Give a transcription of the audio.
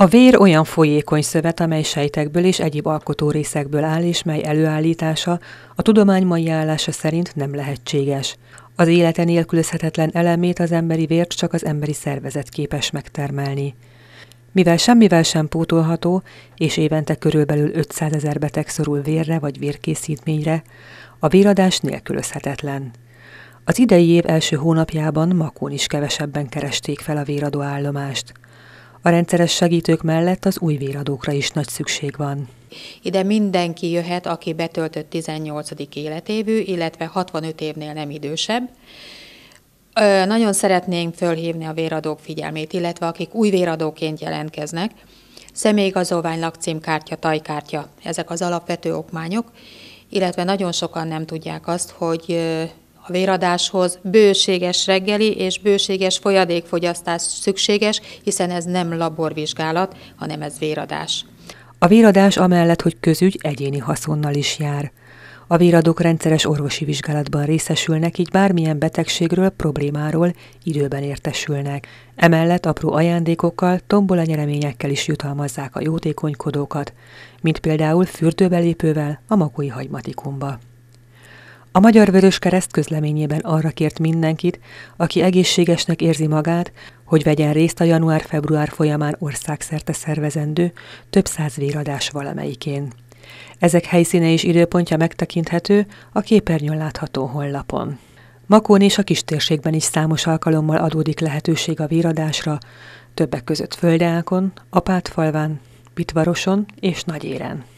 A vér olyan folyékony szövet, amely sejtekből és egyéb részekből áll, és mely előállítása a tudomány mai állása szerint nem lehetséges. Az élete nélkülözhetetlen elemét az emberi vért csak az emberi szervezet képes megtermelni. Mivel semmivel sem pótolható, és évente körülbelül 500 ezer beteg szorul vérre vagy vérkészítményre, a véradás nélkülözhetetlen. Az idei év első hónapjában Makón is kevesebben keresték fel a véradó állomást – a rendszeres segítők mellett az új véradókra is nagy szükség van. Ide mindenki jöhet, aki betöltött 18. életévű, illetve 65 évnél nem idősebb. Nagyon szeretnénk fölhívni a véradók figyelmét, illetve akik új véradóként jelentkeznek, személyigazolvány, lakcímkártya, tajkártya, ezek az alapvető okmányok, illetve nagyon sokan nem tudják azt, hogy a véradáshoz bőséges reggeli és bőséges folyadékfogyasztás szükséges, hiszen ez nem laborvizsgálat, hanem ez véradás. A véradás amellett, hogy közügy egyéni haszonnal is jár. A véradók rendszeres orvosi vizsgálatban részesülnek, így bármilyen betegségről, problémáról időben értesülnek. Emellett apró ajándékokkal, tombola nyereményekkel is jutalmazzák a jótékonykodókat, mint például fürdőbelépővel a makói hagymatikumba. A Magyar Vörös Kereszt közleményében arra kért mindenkit, aki egészségesnek érzi magát, hogy vegyen részt a január-február folyamán országszerte szervezendő több száz véradás valamelyikén. Ezek helyszíne és időpontja megtekinthető a képernyőn látható honlapon. Makón és a kistérségben is számos alkalommal adódik lehetőség a véradásra, többek között Földeákon, Apátfalván, Pitvaroson és Nagyéren.